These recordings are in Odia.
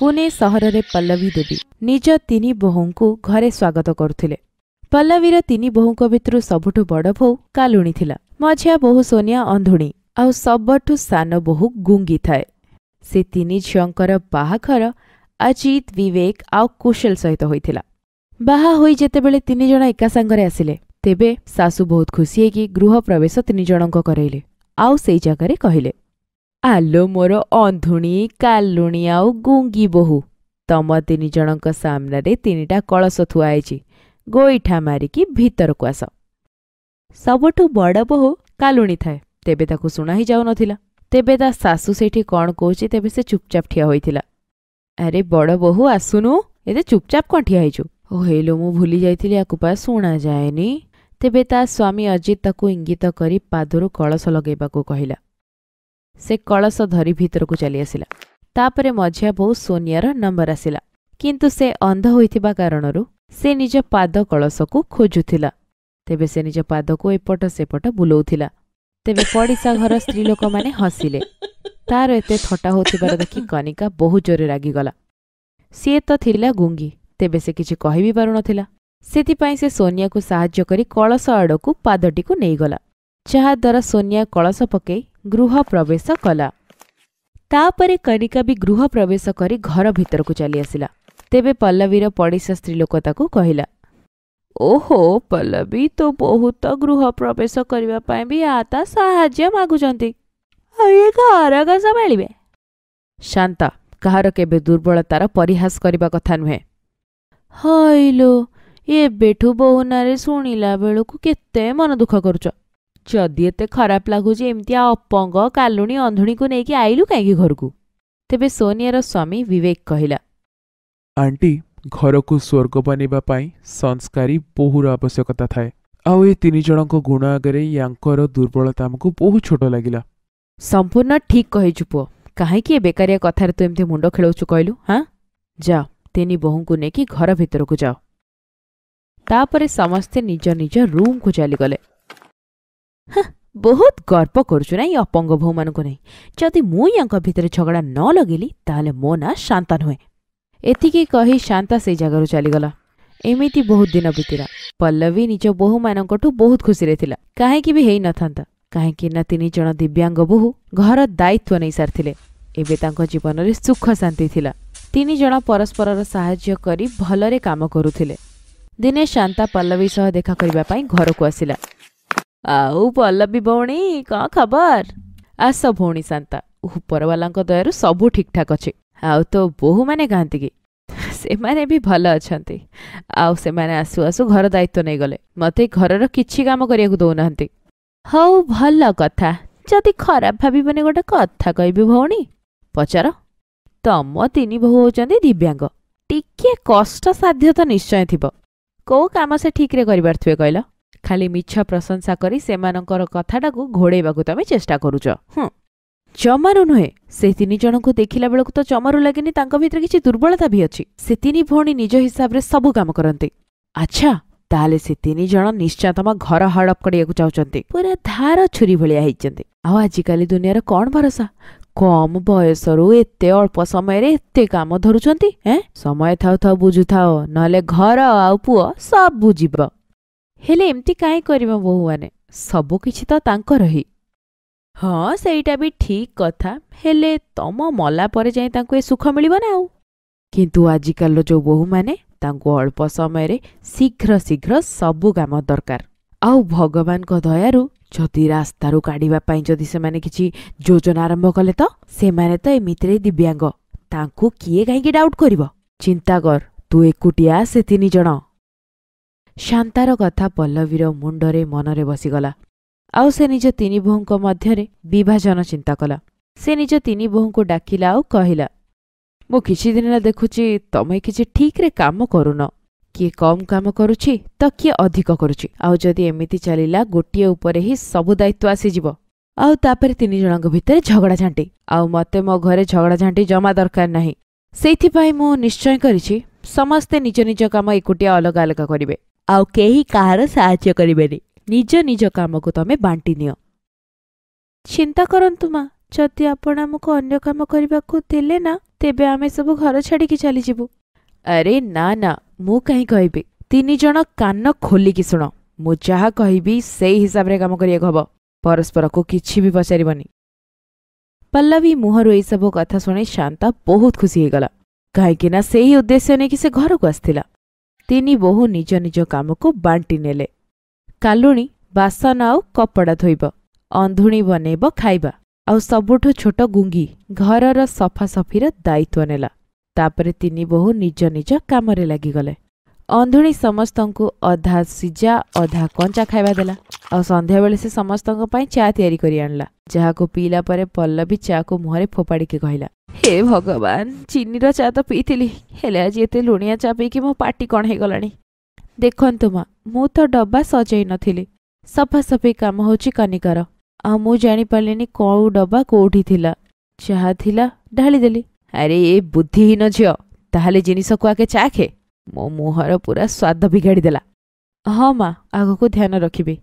ପୁନେ ସହରରେ ପଲ୍ଲବୀ ଦେବୀ ନିଜ ତିନି ବୋହୂଙ୍କୁ ଘରେ ସ୍ୱାଗତ କରୁଥିଲେ ପଲ୍ଲବୀର ତିନି ବୋହୂଙ୍କ ଭିତରୁ ସବୁଠୁ ବଡ଼ ବୋହୂ କାଲୁଣୀ ଥିଲା ମଝିଆ ବୋହୂ ସୋନିଆ ଅନ୍ଧୁଣୀ ଆଉ ସବୁଠୁ ସାନ ବୋହୂ ଗୁଙ୍ଗି ଥାଏ ସେ ତିନି ଝିଅଙ୍କର ବାହାଘର ଅଜିତ ବିବେକ ଆଉ କୁଶଲ ସହିତ ହୋଇଥିଲା ବାହା ହୋଇ ଯେତେବେଳେ ତିନି ଜଣ ଏକା ସାଙ୍ଗରେ ଆସିଲେ ତେବେ ଶାଶୁ ବହୁତ ଖୁସି ହେଇକି ଗୃହ ପ୍ରବେଶ ତିନି ଜଣଙ୍କ କରାଇଲେ ଆଉ ସେଇ ଜାଗାରେ କହିଲେ ଆଲୋ ମୋର ଅନ୍ଧୁଣୀ କାଲୁଣୀ ଆଉ ଗୁଙ୍ଗି ବୋହୂ ତମ ତିନି ଜଣଙ୍କ ସାମ୍ନାରେ ତିନିଟା କଳସ ଥୁଆ ହେଇଛି ଗୋଇଠା ମାରିକି ଭିତରକୁ ଆସ ସବୁଠୁ ବଡ଼ ବୋହୂ କାଲୁଣୀ ଥାଏ ତେବେ ତାକୁ ଶୁଣା ହିଯାଉନଥିଲା ତେବେ ତା ଶାଶୁ ସେଠି କ'ଣ କହୁଛି ତେବେ ସେ ଚୁପଚାପ ଠିଆ ହୋଇଥିଲା ଆରେ ବଡ଼ ବୋହୂ ଆସୁନୁ ଏତେ ଚୁପଚାପ କ'ଣ ଠିଆ ହେଇଛୁ ଓହେଲୁ ମୁଁ ଭୁଲି ଯାଇଥିଲି ଆକୁ ପା ଶୁଣାଯାଏନି ତେବେ ତା ସ୍ୱାମୀ ଅଜିତ ତାକୁ ଇଙ୍ଗିତ କରି ପାଦରୁ କଳସ ଲଗାଇବାକୁ କହିଲା ସେ କଳସ ଧରି ଭିତରକୁ ଚାଲିଆସିଲା ତାପରେ ମଝିଆ ବୋଉ ସୋନିଆର ନମ୍ବର ଆସିଲା କିନ୍ତୁ ସେ ଅନ୍ଧ ହୋଇଥିବା କାରଣରୁ ସେ ନିଜ ପାଦ କଳସକୁ ଖୋଜୁଥିଲା ତେବେ ସେ ନିଜ ପାଦକୁ ଏପଟ ସେପଟ ବୁଲଉଥିଲା ତେବେ ପଡ଼ିଶା ଘର ସ୍ତ୍ରୀ ଲୋକମାନେ ହସିଲେ ତାର ଏତେ ଥଟା ହେଉଥିବାର ଦେଖି କନିକା ବହୁ ଜୋରେ ରାଗିଗଲା ସିଏ ତ ଥିଲା ଗୁଙ୍ଗି ତେବେ ସେ କିଛି କହିବି ପାରୁନଥିଲା ସେଥିପାଇଁ ସେ ସୋନିଆକୁ ସାହାଯ୍ୟ କରି କଳସ ଆଡ଼କୁ ପାଦଟିକୁ ନେଇଗଲା ଯାହାଦ୍ୱାରା ସୋନିଆ କଳସ ପକାଇ ଗୃହ ପ୍ରବେଶ କଲା ତାପରେ କନିକା ବି ଗୃହ ପ୍ରବେଶ କରି ଘର ଭିତରକୁ ଚାଲିଆସିଲା ତେବେ ପଲ୍ଲବୀର ପଡ଼ିଶା ସ୍ତ୍ରୀଲୋକ ତାକୁ କହିଲା ଓହୋ ପଲ୍ଲବୀ ତୋ ବହୁତ ଗୃହ ପ୍ରବେଶ କରିବା ପାଇଁ ବି ଆ ତା ସାହାଯ୍ୟ ମାଗୁଛନ୍ତି ଆଉ ଏ ଘର ଘସ ମିଳିବେ ଶାନ୍ତା କାହାର କେବେ ଦୁର୍ବଳତାର ପରିହାସ କରିବା କଥା ନୁହେଁ ହଇଲୋ ଏବେଠୁ ବହୁନାରେ ଶୁଣିଲା ବେଳକୁ କେତେ ମନ ଦୁଃଖ କରୁଛ ଯଦି ଏତେ ଖରାପ ଲାଗୁଛି ଏମିତିଆ ଅପଙ୍ଗ କାଲୁଣୀ ଅନ୍ଧୁଣୀକୁ ନେଇକି ଆଇଲୁ କାହିଁକି ଘରକୁ ତେବେ ସୋନିଆର ସ୍ୱାମୀ ବିବେକ କହିଲା ଆଣ୍ଟି ଘରକୁ ସ୍ୱର୍ଗ ବନେଇବା ପାଇଁ ସଂସ୍କାରୀ ବୋହୁର ଆବଶ୍ୟକତା ଥାଏ ଆଉ ଏ ତିନି ଜଣଙ୍କ ଗୁଣ ଆଗରେ ୟାଙ୍କର ଦୁର୍ବଳତା ଆମକୁ ବହୁ ଛୋଟ ଲାଗିଲା ସମ୍ପୂର୍ଣ୍ଣ ଠିକ୍ କହିଛୁ ପୁଅ କାହିଁକି ଏ ବେକାରିଆ କଥାରେ ତୁ ଏମିତି ମୁଣ୍ଡ ଖେଳଉଛୁ କହିଲୁ ହାଁ ଯାଅ ତିନି ବୋହୂଙ୍କୁ ନେଇକି ଘର ଭିତରକୁ ଯାଅ ତାପରେ ସମସ୍ତେ ନିଜ ନିଜ ରୁମ୍କୁ ଚାଲିଗଲେ ବହୁତ ଗର୍ବ କରୁଛୁ ନା ଏଇ ଅପଙ୍ଗ ବୋହୂମାନଙ୍କୁ ନେଇ ଯଦି ମୁଁ ୟାଙ୍କ ଭିତରେ ଝଗଡ଼ା ନ ଲଗେଇଲି ତାହେଲେ ମୋ ନାଁ ଶାନ୍ତା ନୁହେଁ ଏତିକି କହି ଶାନ୍ତା ସେଇ ଜାଗାରୁ ଚାଲିଗଲା ଏମିତି ବହୁତ ଦିନ ବିତିଲା ପଲ୍ଲବୀ ନିଜ ବୋହୂମାନଙ୍କଠୁ ବହୁତ ଖୁସିରେ ଥିଲା କାହିଁକି ବି ହେଇନଥାନ୍ତା କାହିଁକି ନା ତିନି ଜଣ ଦିବ୍ୟାଙ୍ଗ ବୋହୂ ଘର ଦାୟିତ୍ୱ ନେଇସାରିଥିଲେ ଏବେ ତାଙ୍କ ଜୀବନରେ ସୁଖ ଶାନ୍ତି ଥିଲା ତିନି ଜଣ ପରସ୍ପରର ସାହାଯ୍ୟ କରି ଭଲରେ କାମ କରୁଥିଲେ ଦିନେ ଶାନ୍ତା ପଲ୍ଲବୀ ସହ ଦେଖା କରିବା ପାଇଁ ଘରକୁ ଆସିଲା ଆଉ ପଲ୍ଲବୀ ଭଉଣୀ କ'ଣ ଖବର ଆସ ଭଉଣୀ ସାନ୍ତା ଉପରବାଲାଙ୍କ ଦୟାରୁ ସବୁ ଠିକ୍ ଠାକ୍ ଅଛି ଆଉ ତୋ ବୋହୂମାନେ କାହାନ୍ତି କି ସେମାନେ ବି ଭଲ ଅଛନ୍ତି ଆଉ ସେମାନେ ଆସୁ ଆସୁ ଘର ଦାୟିତ୍ୱ ନେଇଗଲେ ମୋତେ ଘରର କିଛି କାମ କରିବାକୁ ଦେଉନାହାନ୍ତି ହଉ ଭଲ କଥା ଯଦି ଖରାପ ଭାବିବନି ଗୋଟେ କଥା କହିବି ଭଉଣୀ ପଚାର ତମ ତିନି ବୋହୂ ହେଉଛନ୍ତି ଦିବ୍ୟାଙ୍ଗ ଟିକିଏ କଷ୍ଟସାଧ୍ୟ ତ ନିଶ୍ଚୟ ଥିବ କେଉଁ କାମ ସେ ଠିକ୍ରେ କରିପାରୁଥିବେ କହିଲ ଖାଲି ମିଛ ପ୍ରଶଂସା କରି ସେମାନଙ୍କର କଥାଟାକୁ ଘୋଡ଼େଇବାକୁ ତମେ ଚେଷ୍ଟା କରୁଛ ହଁ ଚମାରୁ ନୁହେଁ ସେ ତିନି ଜଣଙ୍କୁ ଦେଖିଲା ବେଳକୁ ତ ଚମାରୁ ଲାଗିନି ତାଙ୍କ ଭିତରେ କିଛି ଦୁର୍ବଳତା ବି ଅଛି ସେ ତିନି ଭଉଣୀ ନିଜ ହିସାବରେ ସବୁ କାମ କରନ୍ତି ଆଚ୍ଛା ତାହେଲେ ସେ ତିନି ଜଣ ନିଶ୍ଚୟ ତମ ଘର ହଡ଼ପ କରିବାକୁ ଚାହୁଁଛନ୍ତି ପୁରା ଧାର ଛୁରୀ ଭଳିଆ ହେଇଛନ୍ତି ଆଉ ଆଜିକାଲି ଦୁନିଆର କ'ଣ ଭରସା କମ୍ ବୟସରୁ ଏତେ ଅଳ୍ପ ସମୟରେ ଏତେ କାମ ଧରୁଛନ୍ତି ଏ ସମୟ ଥାଉ ଥାଉ ବୁଝୁଥାଉ ନହେଲେ ଘର ଆଉ ପୁଅ ସବୁ ଯିବ ହେଲେ ଏମିତି କାଇଁ କରିବ ବୋହୂମାନେ ସବୁକିଛି ତ ତାଙ୍କର ହି ହଁ ସେଇଟା ବି ଠିକ୍ କଥା ହେଲେ ତମ ମଲା ପରେ ଯାଇ ତାଙ୍କୁ ଏ ସୁଖ ମିଳିବ ନା ଆଉ କିନ୍ତୁ ଆଜିକାଲିର ଯୋଉ ବୋହୂମାନେ ତାଙ୍କୁ ଅଳ୍ପ ସମୟରେ ଶୀଘ୍ର ଶୀଘ୍ର ସବୁ କାମ ଦରକାର ଆଉ ଭଗବାନଙ୍କ ଦୟାରୁ ଯଦି ରାସ୍ତାରୁ କାଢ଼ିବା ପାଇଁ ଯଦି ସେମାନେ କିଛି ଯୋଜନା ଆରମ୍ଭ କଲେ ତ ସେମାନେ ତ ଏମିତିରେ ଦିବ୍ୟାଙ୍ଗ ତାଙ୍କୁ କିଏ କାହିଁକି ଡାଉଟ୍ କରିବ ଚିନ୍ତା କର ତୁ ଏକୁଟିଆ ସେ ତିନି ଜଣ ଶାନ୍ତାର କଥା ପଲ୍ଲବୀର ମୁଣ୍ଡରେ ମନରେ ବସିଗଲା ଆଉ ସେ ନିଜ ତିନି ବୋହୂଙ୍କ ମଧ୍ୟରେ ବିଭାଜନ ଚିନ୍ତା କଲା ସେ ନିଜ ତିନି ବୋହୂଙ୍କୁ ଡାକିଲା ଆଉ କହିଲା ମୁଁ କିଛି ଦିନ ହେଲା ଦେଖୁଛି ତମେ କିଛି ଠିକ୍ରେ କାମ କରୁନ କିଏ କମ୍ କାମ କରୁଛି ତ କିଏ ଅଧିକ କରୁଛି ଆଉ ଯଦି ଏମିତି ଚାଲିଲା ଗୋଟିଏ ଉପରେ ହିଁ ସବୁ ଦାୟିତ୍ୱ ଆସିଯିବ ଆଉ ତାପରେ ତିନି ଜଣଙ୍କ ଭିତରେ ଝଗଡ଼ା ଝାଣ୍ଟି ଆଉ ମତେ ମୋ ଘରେ ଝଗଡ଼ା ଝାଣ୍ଟି ଜମା ଦରକାର ନାହିଁ ସେଇଥିପାଇଁ ମୁଁ ନିଶ୍ଚୟ କରିଛି ସମସ୍ତେ ନିଜ ନିଜ କାମ ଏକୁଟିଆ ଅଲଗା ଅଲଗା କରିବେ आउ कही कहार्य निज कम को तुम बांटी नि चिंता करतु माँ जदि आपण आम को अग कम करने को देना तेब आम सब घर छाड़ी चली जीव अरे ना ना मु कहीं कह तीन जन कान खोलिकी शुण मु जहा कह से हिसाब से कम करवा परस्पर को किसी भी पचार पल्लवी मुहर यह सब कथ शुणी शांता बहुत खुशी होगला कहीं उद्देश्य नहीं कि से घर को आसला ତିନି ବୋହୂ ନିଜ ନିଜ କାମକୁ ବାଣ୍ଟି ନେଲେ କାଲୁଣୀ ବାସନ ଆଉ କପଡ଼ା ଧୋଇବ ଅନ୍ଧୁଣୀ ବନେଇବ ଖାଇବା ଆଉ ସବୁଠୁ ଛୋଟ ଗୁଙ୍ଗି ଘରର ସଫାସଫିର ଦାୟିତ୍ୱ ନେଲା ତାପରେ ତିନି ବୋହୂ ନିଜ ନିଜ କାମରେ ଲାଗିଗଲେ ଅନ୍ଧୁଣୀ ସମସ୍ତଙ୍କୁ ଅଧା ସିଝା ଅଧା କଞ୍ଚା ଖାଇବା ଦେଲା ଆଉ ସନ୍ଧ୍ୟାବେଳେ ସେ ସମସ୍ତଙ୍କ ପାଇଁ ଚା ତିଆରି କରି ଆଣିଲା ଯାହାକୁ ପିଇଲା ପରେ ପଲ୍ଲବୀ ଚାକୁ ମୁହଁରେ ଫୋପାଡ଼ିକି କହିଲା ହେ ଭଗବାନ ଚିନିର ଚା ତ ପିଇଥିଲି ହେଲେ ଆଜି ଏତେ ଲୁଣିଆ ଚା ପିଇକି ମୋ ପାଟି କ'ଣ ହେଇଗଲାଣି ଦେଖନ୍ତୁ ମା ମୁଁ ତ ଡବା ସଜେଇ ନଥିଲି ସଫାସଫି କାମ ହେଉଛି କନିକାର ଆଉ ମୁଁ ଜାଣିପାରିଲିନି କେଉଁ ଡବା କୋଉଠି ଥିଲା ଯାହା ଥିଲା ଢାଳିଦେଲି ଆରେ ଏ ବୁଦ୍ଧିହୀନ ଝିଅ ତାହେଲେ ଜିନିଷକୁ ଆଗେ ଚା ଖେ ମୋ ମୁହଁର ପୁରା ସ୍ୱାଦ ବିଗାଡ଼ି ଦେଲା ହଁ ମା ଆଗକୁ ଧ୍ୟାନ ରଖିବି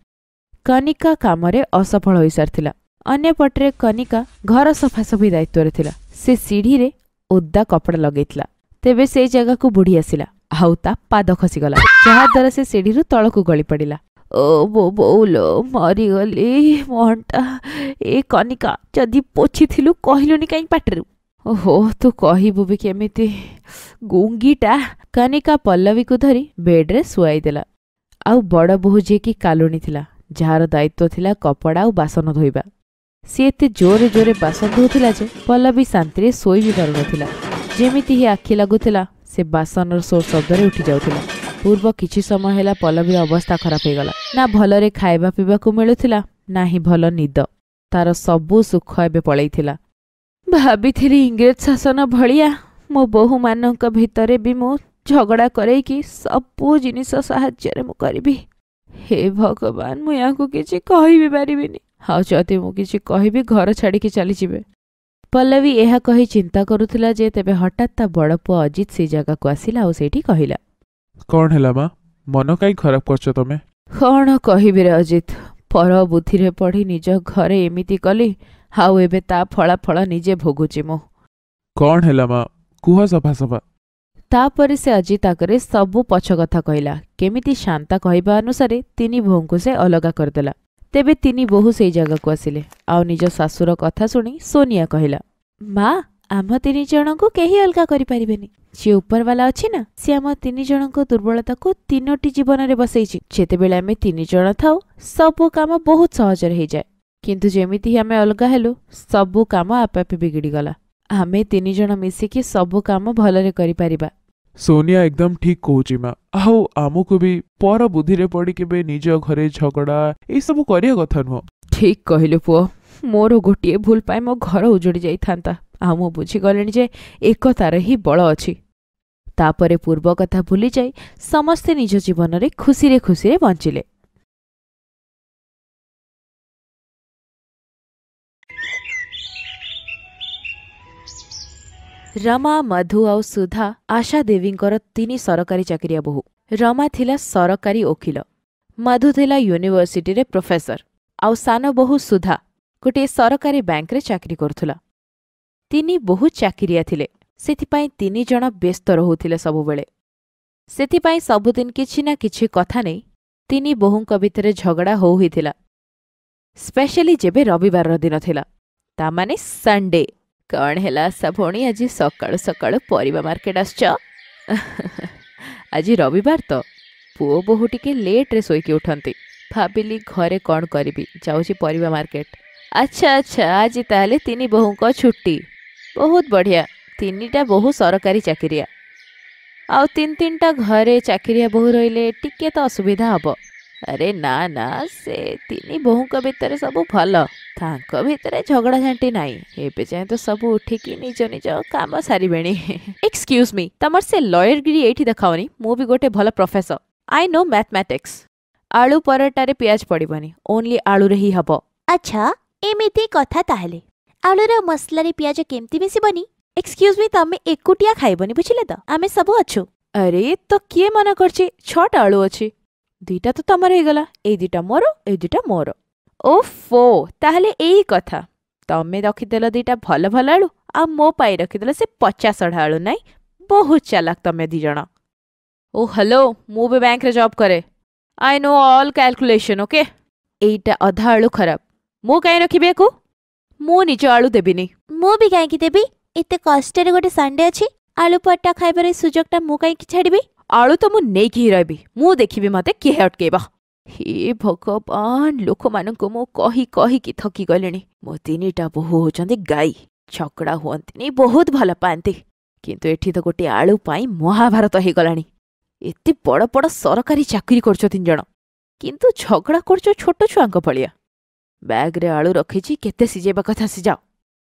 କନିକା କାମରେ ଅସଫଳ ହୋଇସାରିଥିଲା ଅନ୍ୟପଟରେ କନିକା ଘର ସଫାସଫି ଦାୟିତ୍ୱରେ ଥିଲା ସେ ସିଢ଼ିରେ ଓଦା କପଡ଼ା ଲଗେଇଥିଲା ତେବେ ସେ ଜାଗାକୁ ବୁଢ଼ି ଆସିଲା ଆଉ ତା ପାଦ ଖସିଗଲା ଯାହାଦ୍ୱାରା ସେ ସିଢ଼ିରୁ ତଳକୁ ଗଳି ପଡ଼ିଲା ଓ ବୋ ବୋଉଲୋ ମରିଗଲି ମଣ୍ଟା ଏ କନିକା ଯଦି ପୋଛିଥିଲୁ କହିଲୁନି କାହିଁ ପାଟିରୁ ଓହୋ ତୁ କହିବୁ ବି କେମିତି ଗୁଙ୍ଗିଟା କନିକା ପଲ୍ଲବୀକୁ ଧରି ବେଡ୍ରେ ଶୁଆଇଦେଲା ଆଉ ବଡ଼ ବୋହୁ ଯିଏକି କାଲୁଣି ଥିଲା ଯାହାର ଦାୟିତ୍ୱ ଥିଲା କପଡ଼ା ଆଉ ବାସନ ଧୋଇବା ସିଏ ଏତେ ଜୋରେ ଜୋରେ ବାସନ ଧୋଉଥିଲା ଯେ ପଲ୍ଲବୀ ଶାନ୍ତିରେ ଶୋଇ ବି ପାରୁନଥିଲା ଯେମିତି ହି ଆଖି ଲାଗୁଥିଲା ସେ ବାସନର ସୋ ଶବ୍ଦରେ ଉଠିଯାଉଥିଲା ପୂର୍ବ କିଛି ସମୟ ହେଲା ପଲ୍ଲବୀ ଅବସ୍ଥା ଖରାପ ହୋଇଗଲା ନା ଭଲରେ ଖାଇବା ପିଇବାକୁ ମିଳୁଥିଲା ନା ହିଁ ଭଲ ନିଦ ତାର ସବୁ ସୁଖ ଏବେ ପଳେଇଥିଲା ଭାବିଥିଲି ଇଂରେଜ ଶାସନ ଭଳିଆ ମୋ ବୋହୂମାନଙ୍କ ଭିତରେ ବି ମୁଁ ଝଗଡ଼ା କରେଇକି ସବୁ ଜିନିଷ ସାହାଯ୍ୟରେ ମୁଁ କରିବି ହେ ଭଗବାନ ମୁଁ ୟାଙ୍କୁ କିଛି କହିବି ପାରିବିନି ଆଉ ଯଦି ମୁଁ କିଛି କହିବି ଘର ଛାଡ଼ିକି ଚାଲିଯିବେ ପଲ୍ଲବୀ ଏହା କହି ଚିନ୍ତା କରୁଥିଲା ଯେ ତେବେ ହଠାତ୍ ତା ବଡ଼ ପୁଅ ଅଜିତ ସେ ଜାଗାକୁ ଆସିଲା ଆଉ ସେଇଠି କହିଲା କ'ଣ ହେଲା ମା ମନ କାହିଁ ଖରାପ କରୁଛ ତମେ କ'ଣ କହିବି ରେ ଅଜିତ ପର ବୁଦ୍ଧିରେ ପଢ଼ି ନିଜ ଘରେ ଏମିତି କଲି ଆଉ ଏବେ ତା ଫଳାଫଳ ନିଜେ ଭୋଗୁଛି ମୁଁ କ'ଣ ହେଲା ମା କୁହ ସଫା ସଫା ତାପରେ ସେ ଆଜି ତାକରେ ସବୁ ପଛ କଥା କହିଲା କେମିତି ଶାନ୍ତା କହିବା ଅନୁସାରେ ତିନି ବୋହୂଙ୍କୁ ସେ ଅଲଗା କରିଦେଲା ତେବେ ତିନି ବୋହୂ ସେଇ ଜାଗାକୁ ଆସିଲେ ଆଉ ନିଜ ଶାଶୁର କଥା ଶୁଣି ସୋନିଆ କହିଲା ମା ଆମ ତିନି ଜଣଙ୍କୁ କେହି ଅଲଗା କରିପାରିବେନି ସିଏ ଉପରବାଲା ଅଛି ନା ସିଏ ଆମ ତିନି ଜଣଙ୍କ ଦୁର୍ବଳତାକୁ ତିନୋଟି ଜୀବନରେ ବସେଇଛି ଯେତେବେଳେ ଆମେ ତିନି ଜଣ ଥାଉ ସବୁ କାମ ବହୁତ ସହଜରେ ହେଇଯାଏ କିନ୍ତୁ ଯେମିତି ଆମେ ଅଲଗା ହେଲୁ ସବୁ କାମ ଆପେ ବିଗିଡ଼ିଗଲା ଆମେ ତିନି ଜଣ ମିଶିକି ସବୁ କାମ ଭଲରେ କରିପାରିବା ସୋନିଆ ଏକଦମ ଠିକ୍ କହୁଛି ମା ଆଉ ଆମକୁ ବି ପର ବୁଦ୍ଧିରେ ପଡ଼ି କେବେ ନିଜ ଘରେ ଝଗଡ଼ା ଏସବୁ କରିବା କଥା ନୁହଁ ଠିକ୍ କହିଲୁ ପୁଅ ମୋର ଗୋଟିଏ ଭୁଲ ପାଇଁ ମୋ ଘର ଉଜୁଡ଼ି ଯାଇଥାନ୍ତା ଆଉ ମୁଁ ବୁଝିଗଲିଣି ଯେ ଏକତାର ହିଁ ବଳ ଅଛି ତାପରେ ପୂର୍ବ କଥା ଭୁଲିଯାଇ ସମସ୍ତେ ନିଜ ଜୀବନରେ ଖୁସିରେ ଖୁସିରେ ବଞ୍ଚିଲେ ରମା ମଧୁ ଆଉ ସୁଧା ଆଶା ଦେବୀଙ୍କର ତିନି ସରକାରୀ ଚାକିରିଆ ବୋହୂ ରମା ଥିଲା ସରକାରୀ ଓକିଲ ମଧୁ ଥିଲା ୟୁନିଭର୍ସିଟିରେ ପ୍ରଫେସର ଆଉ ସାନ ବୋହୂ ସୁଧା ଗୋଟିଏ ସରକାରୀ ବ୍ୟାଙ୍କରେ ଚାକିରି କରୁଥିଲା ତିନି ବୋହୂ ଚାକିରିଆ ଥିଲେ ସେଥିପାଇଁ ତିନି ଜଣ ବ୍ୟସ୍ତ ରହୁଥିଲେ ସବୁବେଳେ ସେଥିପାଇଁ ସବୁଦିନ କିଛି ନା କିଛି କଥା ନେଇ ତିନି ବୋହୂଙ୍କ ଭିତରେ ଝଗଡ଼ା ହଉ ହୋଇଥିଲା ସ୍ପେଶାଲି ଯେବେ ରବିବାରର ଦିନ ଥିଲା ତାମାନେ ସନ୍ଡେ କ'ଣ ହେଲା ଆଶା ଭଉଣୀ ଆଜି ସକାଳୁ ସକାଳୁ ପରିବା ମାର୍କେଟ୍ ଆସିଛ ଆଜି ରବିବାର ତ ପୁଅ ବୋହୁ ଟିକେ ଲେଟ୍ରେ ଶୋଇକି ଉଠନ୍ତି ଭାବିଲି ଘରେ କ'ଣ କରିବି ଯାଉଛି ପରିବା ମାର୍କେଟ୍ ଆଚ୍ଛା ଆଚ୍ଛା ଆଜି ତାହେଲେ ତିନି ବୋହୂଙ୍କ ଛୁଟି ବହୁତ ବଢ଼ିଆ ତିନିଟା ବୋହୁ ସରକାରୀ ଚାକିରିଆ ଆଉ ତିନି ତିନିଟା ଘରେ ଚାକିରିଆ ବୋହୁ ରହିଲେ ଟିକେ ତ ଅସୁବିଧା ହେବ ଆରେ ନା ନା ସେ ତିନି ବୋହୂଙ୍କ ଭିତରେ ସବୁ ଭଲ ତାଙ୍କ ଭିତରେ ଝଗଡ଼ାଝାଣ୍ଟି ନାହିଁ ଏବେ ଯାଏଁ ତ ସବୁ ଉଠିକି ନିଜ ନିଜ କାମ ସାରିବେଣି ଏକ୍ସକ୍ୟୁଜ୍ ମି ତମର ସେ ଲୟରଗିରି ଏଇଠି ଦେଖାଓନି ମୁଁ ବି ଗୋଟେ ଭଲ ପ୍ରଫେସର ଆଇ ନୋ ମ୍ୟାଥମେଟିକ୍ସ ଆଳୁ ପରଟାରେ ପିଆଜ ପଡ଼ିବନି ଓନ୍ଲି ଆଳୁରେ ହିଁ ହେବ ଆଚ୍ଛା ଏମିତି କଥା ତାହେଲେ ଆଳୁର ମସଲାରେ ପିଆଜ କେମିତି ମିଶିବନି ଏକ୍ସକ୍ୟୁଜ୍ ମି ତମେ ଏକୁଟିଆ ଖାଇବନି ବୁଝିଲେ ତ ଆମେ ସବୁ ଅଛୁ ଆରେ ତ କିଏ ମନା କରିଛି ଛଅଟା ଆଳୁ ଅଛି ଦୁଇଟା ତ ତମର ହେଇଗଲା ଏଇ ଦୁଇଟା ମୋର ଏଇ ଦୁଇଟା ମୋର ଓ ଫୋ ତାହେଲେ ଏଇ କଥା ତମେ ରଖିଦେଲ ଦୁଇଟା ଭଲ ଭଲ ଆଳୁ ଆଉ ମୋ ପାଇଁ ରଖିଦେଲ ସେ ପଚାଶଢ଼ା ଆଳୁ ନାଇଁ ବହୁତ ଚାଲାକ ତମେ ଦୁଇ ଜଣ ଓ ହ୍ୟାଲୋ ମୁଁ ବି ବ୍ୟାଙ୍କରେ ଜବ୍ କରେ I know all calculation okay ଏଇଟା ଅଧା ଆଳୁ ଖରାପ ମୁଁ କାହିଁ ରଖିବି ୟାକୁ ମୁଁ ନିଜ ଆଳୁ ଦେବିନି ମୁଁ ବି କାହିଁକି ଦେବି ଏତେ କଷ୍ଟରେ ଗୋଟେ ସଣ୍ଡେ ଅଛି ଆଳୁ ପଟା ଖାଇବାର ସୁଯୋଗଟା ମୁଁ କାହିଁକି ଛାଡ଼ିବି ଆଳୁ ତ ମୁଁ ନେଇକି ହିଁ ରହିବି ମୁଁ ଦେଖିବି ମୋତେ କିଏ ଅଟକେଇବ ହେ ଭଗବାନ ଲୋକମାନଙ୍କୁ ମୁଁ କହି କହିକି ଥକିଗଲିଣି ମୋ ତିନିଟା ବୋହୂ ହେଉଛନ୍ତି ଗାଈ ଛକଡ଼ା ହୁଅନ୍ତିନି ବହୁତ ଭଲ ପାଆନ୍ତି କିନ୍ତୁ ଏଠି ତ ଗୋଟିଏ ଆଳୁ ପାଇଁ ମହାଭାରତ ହେଇଗଲାଣି ଏତେ ବଡ଼ ବଡ଼ ସରକାରୀ ଚାକିରି କରୁଛ ତିନି ଜଣ କିନ୍ତୁ ଝଗଡ଼ା କରୁଛ ଛୋଟ ଛୁଆଙ୍କ ଭଳିଆ ବ୍ୟାଗ୍ରେ ଆଳୁ ରଖିଛି କେତେ ସିଝେଇବା କଥା ସିଝାଅ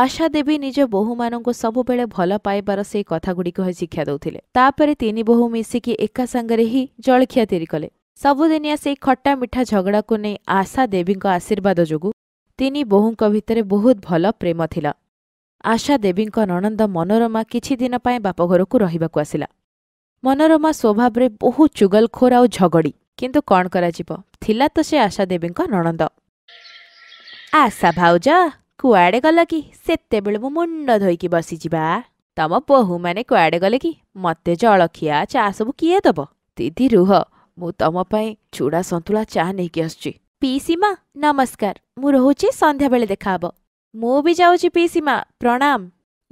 ଆଶା ଦେବୀ ନିଜ ବୋହୂମାନଙ୍କୁ ସବୁବେଳେ ଭଲ ପାଇବାର ସେଇ କଥାଗୁଡ଼ିକ ହିଁ ଶିକ୍ଷା ଦେଉଥିଲେ ତାପରେ ତିନି ବୋହୂ ମିଶିକି ଏକା ସାଙ୍ଗରେ ହିଁ ଜଳଖିଆ ତିଆରି କଲେ ସବୁଦିନିଆ ସେଇ ଖଟା ମିଠା ଝଗଡ଼ାକୁ ନେଇ ଆଶା ଦେବୀଙ୍କ ଆଶୀର୍ବାଦ ଯୋଗୁଁ ତିନି ବୋହୂଙ୍କ ଭିତରେ ବହୁତ ଭଲ ପ୍ରେମ ଥିଲା ଆଶା ଦେବୀଙ୍କ ନଣନ୍ଦ ମନୋରମା କିଛି ଦିନ ପାଇଁ ବାପଘରକୁ ରହିବାକୁ ଆସିଲା ମନୋରମା ସ୍ୱଭାବରେ ବହୁତ ଚୁଗଲଖୋର ଆଉ ଝଗଡ଼ି କିନ୍ତୁ କ'ଣ କରାଯିବ ଥିଲା ତ ସେ ଆଶା ଦେବୀଙ୍କ ନଣନ୍ଦ ଆଶା ଭାଉଜ କୁଆଡ଼େ ଗଲ କି ସେତେବେଳେ ମୁଁ ମୁଣ୍ଡ ଧୋଇକି ବସିଯିବା ତମ ବୋହୂମାନେ କୁଆଡ଼େ ଗଲେ କି ମତେ ଜଳଖିଆ ଚା ସବୁ କିଏ ଦେବ ଦିଦି ରୁହ ମୁଁ ତମ ପାଇଁ ଚୁଡ଼ା ସନ୍ତୁଳା ଚା ନେଇକି ଆସୁଛି ପିଇସୀମା ନମସ୍କାର ମୁଁ ରହୁଛି ସନ୍ଧ୍ୟାବେଳେ ଦେଖାହବ ମୁଁ ବି ଯାଉଛି ପିଇସୀମା ପ୍ରଣାମ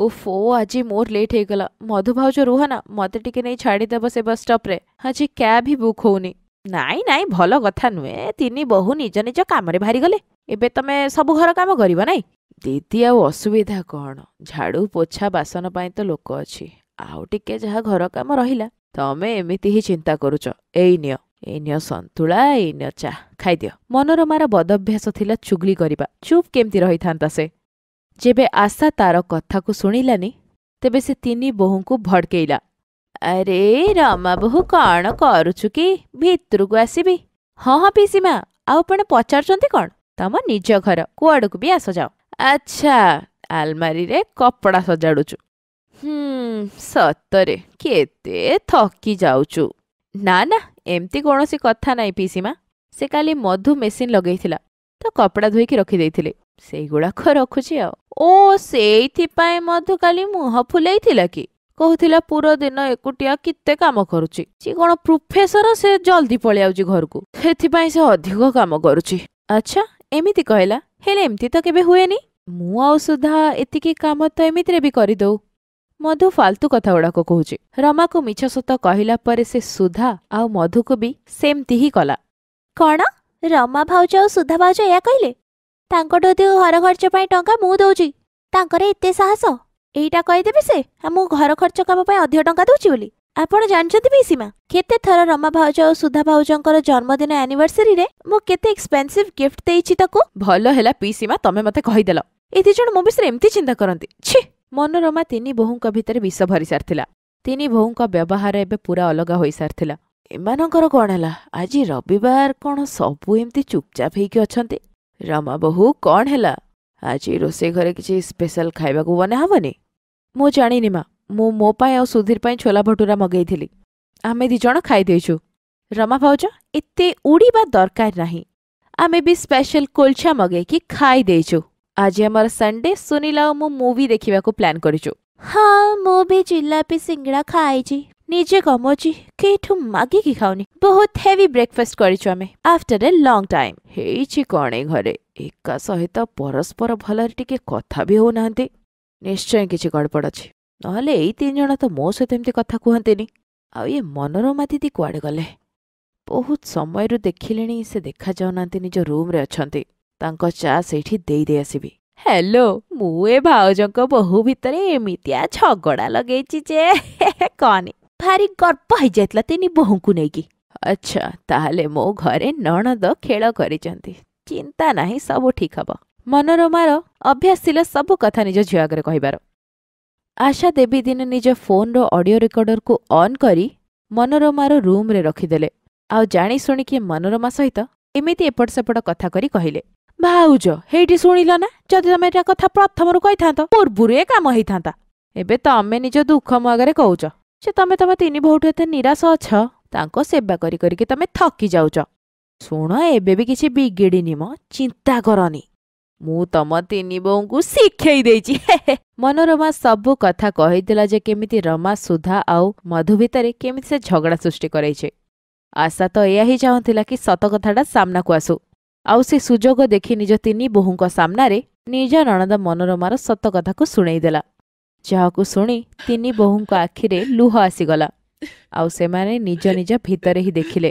ଓଫୋ ଆଜି ମୋର ଲେଟ୍ ହେଇଗଲା ମଧୁ ଭାଉଜ ରୁହ ନା ମତେ ଟିକେ ନେଇ ଛାଡ଼ିଦେବ ସେ ବସ୍ ଷ୍ଟପ୍ରେ ଆଜି କ୍ୟାବ୍ ହିଁ ବୁକ୍ ହଉନି ନାଇଁ ନାଇଁ ଭଲ କଥା ନୁହେଁ ତିନି ବୋହୁ ନିଜ ନିଜ କାମରେ ବାହାରିଗଲେ ଏବେ ତମେ ସବୁ ଘର କାମ କରିବ ନାଇଁ ଦିଦି ଆଉ ଅସୁବିଧା କ'ଣ ଝାଡ଼ୁ ପୋଛା ବାସନ ପାଇଁ ତ ଲୋକ ଅଛି ଆଉ ଟିକେ ଯାହା ଘର କାମ ରହିଲା ତମେ ଏମିତି ହିଁ ଚିନ୍ତା କରୁଛ ଏଇ ନିଅ ଏଇ ନିଅ ସନ୍ତୁଳା ଏଇ ନିଅ ଚା ଖାଇଦିଅ ମନୋରମାର ବଦଭ୍ୟାସ ଥିଲା ଚୁଗୁଳି କରିବା ଚୁପ୍ କେମିତି ରହିଥାନ୍ତା ସେ ଯେବେ ଆଶା ତାର କଥାକୁ ଶୁଣିଲାନି ତେବେ ସେ ତିନି ବୋହୂଙ୍କୁ ଭଡ଼କେଇଲା ଆରେ ରମା ବୋହୁ କ'ଣ କରୁଛୁ କି ଭିତରକୁ ଆସିବି ହଁ ହଁ ପିସିମା ଆଉ ପୁଣି ପଚାରୁଛନ୍ତି କ'ଣ ତମ ନିଜ ଘର କୁଆଡ଼କୁ ବି ଆସଯାଅ ଆଚ୍ଛା ଆଲମାରିରେ କପଡ଼ା ସଜାଡ଼ୁଛୁ ହୁଁ ସତରେ କେତେ ଥକି ଯାଉଛୁ ନା ନା ଏମିତି କୌଣସି କଥା ନାହିଁ ପିସୀମା ସେ କାଲି ମଧୁ ମେସିନ୍ ଲଗେଇଥିଲା ତ କପଡ଼ା ଧୋଇକି ରଖିଦେଇଥିଲେ ସେଇଗୁଡ଼ାକ ରଖୁଛି ଆଉ ଓ ସେଇଥିପାଇଁ ମଧୁ କାଲି ମୁହଁ ଫୁଲେଇଥିଲା କି କହୁଥିଲା ପୁର ଦିନ ଏକୁଟିଆ କେତେ କାମ କରୁଛି ସେ କ'ଣ ପ୍ରୋଫେସର ସେ ଜଲ୍ଦି ପଳେଇ ଆଉଛି ଘରକୁ ସେଥିପାଇଁ ସେ ଅଧିକ କାମ କରୁଛି ଆଚ୍ଛା ଏମିତି କହିଲା ହେଲେ ଏମିତି ତ କେବେ ହୁଏନି ମୁଁ ଆଉ ସୁଧା ଏତିକି କାମ ତ ଏମିତିରେ ବି କରିଦେଉ ମଧୁ ଫାଲତୁ କଥାଗୁଡ଼ାକ କହୁଛି ରମାକୁ ମିଛ ସତ କହିଲା ପରେ ସେ ସୁଧା ଆଉ ମଧୁକୁ ବି ସେମିତି ହିଁ କଲା କ'ଣ ରମା ଭାଉଜ ଆଉ ସୁଧା ଭାଉଜ ଏହା କହିଲେ ତାଙ୍କଠୁ ଅଧିକ ଘର ଖର୍ଚ୍ଚ ପାଇଁ ଟଙ୍କା ମୁଁ ଦେଉଛି ତାଙ୍କର ଏତେ ସାହସ ଏଇଟା କହିଦେବି ସେ ଆଉ ମୁଁ ଘର ଖର୍ଚ୍ଚ କାମ ପାଇଁ ଅଧିକ ଟଙ୍କା ଦେଉଛି ବୋଲି ଆପଣ ଜାଣିଛନ୍ତି ପିସିମା କେତେ ଥର ରମା ଭାଉଜ ଓ ସୁଧା ଭାଉଜଙ୍କର ଜନ୍ମଦିନ ଆନିଭର୍ସରୀରେ ମୁଁ କେତେ ଏକ୍ସପେନ୍ସିଭ୍ ଗିଫ୍ଟ ଦେଇଛି ତାକୁ ଭଲ ହେଲା ପିସିମା ତମେ ମତେ କହିଦେଲ ଏତେ ଜଣ ମୋ ବିଷୟରେ ଏମିତି ଚିନ୍ତା କରନ୍ତି ଛି ମନୋରମା ତିନି ବୋହୂଙ୍କ ଭିତରେ ବିଷ ଭରି ସାରିଥିଲା ତିନି ବୋହୂଙ୍କ ବ୍ୟବହାର ଏବେ ପୁରା ଅଲଗା ହୋଇସାରିଥିଲା ଏମାନଙ୍କର କ'ଣ ହେଲା ଆଜି ରବିବାର କ'ଣ ସବୁ ଏମିତି ଚୁପଚାପ ହେଇକି ଅଛନ୍ତି ରମା ବୋହୂ କ'ଣ ହେଲା ଆଜି ରୋଷେଇ ଘରେ କିଛି ସ୍ପେଶାଲ ଖାଇବାକୁ ବନା ହେବନି ମୁଁ ଜାଣିନି ମା ମୁଁ ମୋ ପାଇଁ ଆଉ ସୁଧୀର ପାଇଁ ଛୋଲା ଭଟୁରା ମଗେଇଥିଲି ଆମେ ଦୁଇ ଜଣ ଖାଇଦେଇଛୁ ରମା ଭାଉଜ ଏତେ ଉଡ଼ିବା ଦରକାର ନାହିଁ ଆମେ ବି ସ୍ପେଶାଲ କୋଲଛା ମଗେଇକି ଖାଇଦେଇଛୁ ଆଜି ଆମର ସଣ୍ଡେ ସୁନିଲା ଆଉ ମୁଁ ମୁଭି ଦେଖିବାକୁ ପ୍ଲାନ୍ କରିଛୁ ହଁ ମୁଁ ବି ଜିଲାପି ସିଙ୍ଗଡ଼ା ଖାଇଛି ନିଜେ କମଉଛି କେଉଁଠୁ ମାଗିକି ଖାଉନି ବହୁତ ହେଭି ବ୍ରେକଫାଷ୍ଟ କରିଛୁ ଆମେ ଆଫ୍ଟର ଏ ଲଙ୍ଗ୍ ଟାଇମ୍ ହେଇଛି କ'ଣ ଏ ଘରେ ଏକା ସହିତ ପରସ୍ପର ଭଲରେ ଟିକେ କଥା ବି ହେଉନାହାନ୍ତି ନିଶ୍ଚୟ କିଛି ଗଡ଼ବଡ଼ ଅଛି ନହେଲେ ଏଇ ତିନି ଜଣ ତ ମୋ ସହିତ ଏମିତି କଥା କୁହନ୍ତିନି ଆଉ ଇଏ ମନୋରମା ଦିଦି କୁଆଡ଼େ ଗଲେ ବହୁତ ସମୟରୁ ଦେଖିଲେଣି ସେ ଦେଖାଯାଉନାହାନ୍ତି ନିଜ ରୁମ୍ରେ ଅଛନ୍ତି ତାଙ୍କ ଚା ସେଇଠି ଦେଇ ଦେଇ ଆସିବି ହ୍ୟାଲୋ ମୁଁ ଏ ଭାଉଜଙ୍କ ବୋହୂ ଭିତରେ ଏମିତିଆ ଝଗଡ଼ା ଲଗେଇଛି ଯେ କହନି ଭାରି ଗର୍ବ ହେଇଯାଇଥିଲା ତିନି ବୋହୂଙ୍କୁ ନେଇକି ଆଚ୍ଛା ତାହେଲେ ମୋ ଘରେ ନଣଦ ଖେଳ କରିଛନ୍ତି ଚିନ୍ତା ନାହିଁ ସବୁ ଠିକ୍ ହେବ ମନୋରମାର ଅଭ୍ୟାସ ଥିଲା ସବୁ କଥା ନିଜ ଝିଅ ଆଗରେ କହିବାର ଆଶା ଦେବୀ ଦିନେ ନିଜ ଫୋନ୍ର ଅଡିଓ ରେକର୍ଡରକୁ ଅନ୍ କରି ମନୋରମାର ରୁମ୍ରେ ରଖିଦେଲେ ଆଉ ଜାଣିଶୁଣିକି ମନୋରମା ସହିତ ଏମିତି ଏପଟ ସେପଟ କଥା କରି କହିଲେ ଭାଉଜ ହେଇଠି ଶୁଣିଲ ନା ଯଦି ତମେ ଏଇଟା କଥା ପ୍ରଥମରୁ କହିଥାନ୍ତ ପୂର୍ବରୁ ଏ କାମ ହେଇଥାନ୍ତା ଏବେ ତମେ ନିଜ ଦୁଃଖ ମୁଁ ଆଗରେ କହୁଛ ଯେ ତମେ ତମ ତିନି ଭଉଠୁ ଏତେ ନିରାଶ ଅଛ ତାଙ୍କ ସେବା କରି କରିକି ତମେ ଥକି ଯାଉଛ ଶୁଣ ଏବେ ବି କିଛି ବିଗିଡ଼ିନି ମ ଚିନ୍ତା କରନି ମୁଁ ତମ ତିନି ବୋଉଙ୍କୁ ଶିଖେଇ ଦେଇଛି ମନୋରମା ସବୁ କଥା କହିଥିଲା ଯେ କେମିତି ରମା ସୁଧା ଆଉ ମଧୁ ଭିତରେ କେମିତି ସେ ଝଗଡ଼ା ସୃଷ୍ଟି କରେଇଛି ଆଶା ତ ଏହା ହିଁ ଚାହୁଁଥିଲା କି ସତ କଥାଟା ସାମ୍ନାକୁ ଆସୁ ଆଉ ସେ ସୁଯୋଗ ଦେଖି ନିଜ ତିନି ବୋହୂଙ୍କ ସାମ୍ନାରେ ନିଜ ନଣନ୍ଦ ମନୋରମାର ସତ କଥାକୁ ଶୁଣେଇଦେଲା ଯାହାକୁ ଶୁଣି ତିନି ବୋହୂଙ୍କ ଆଖିରେ ଲୁହ ଆସିଗଲା ଆଉ ସେମାନେ ନିଜ ନିଜ ଭିତରେ ହିଁ ଦେଖିଲେ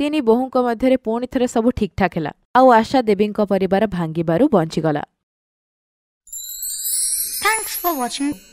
ତିନି ବୋହୂଙ୍କ ମଧ୍ୟରେ ପୁଣି ଥରେ ସବୁ ଠିକ୍ଠାକ୍ ହେଲା ଆଉ ଆଶା ଦେବୀଙ୍କ ପରିବାର ଭାଙ୍ଗିବାରୁ ବଞ୍ଚିଗଲା